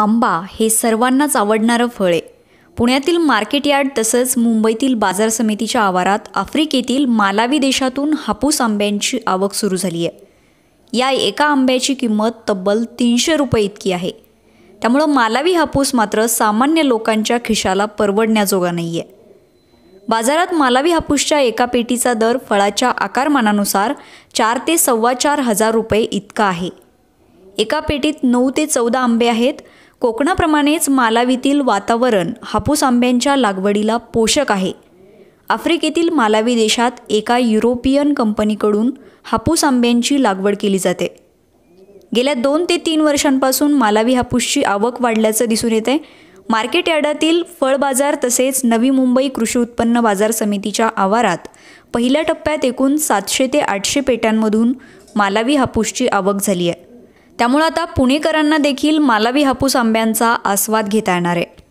आंबा हे सर्वांनाच आवडणारं फळ आहे पुण्यातील मार्केट यार्ड तसंच मुंबईतील बाजार समितीच्या आवारात आफ्रिकेतील मालावी देशातून हापूस आंब्यांची आवक सुरू झाली आहे या एका आंब्याची किंमत तब्बल तीनशे रुपये इतकी आहे त्यामुळं मालावी हापूस मात्र सामान्य लोकांच्या खिशाला परवडण्याजोगा नाही आहे बाजारात मालावी हापूसच्या एका पेटीचा दर फळाच्या आकारमानानुसार चार ते सव्वा चार हजार रुपये इतका आहे एका पेटीत नऊ ते चौदा आंबे आहेत कोकणाप्रमाणेच मालावीतील वातावरण हापूस आंब्यांच्या लागवडीला पोषक आहे आफ्रिकेतील मालावी देशात एका युरोपियन कंपनीकडून हापूस आंब्यांची लागवड केली जाते गेल्या दोन ते तीन वर्षांपासून मालावी हापूसची आवक वाढल्याचं दिसून येते मार्केट यार्डातील फळ बाजार तसेच नवी मुंबई कृषी उत्पन्न बाजार समितीच्या आवारात पहिल्या टप्प्यात एकूण सातशे ते आठशे पेट्यांमधून मालावी हापूसची आवक झाली आहे त्यामुळे आता पुणेकरांना देखील मालावी हापूस आंब्यांचा आस्वाद घेता येणार आहे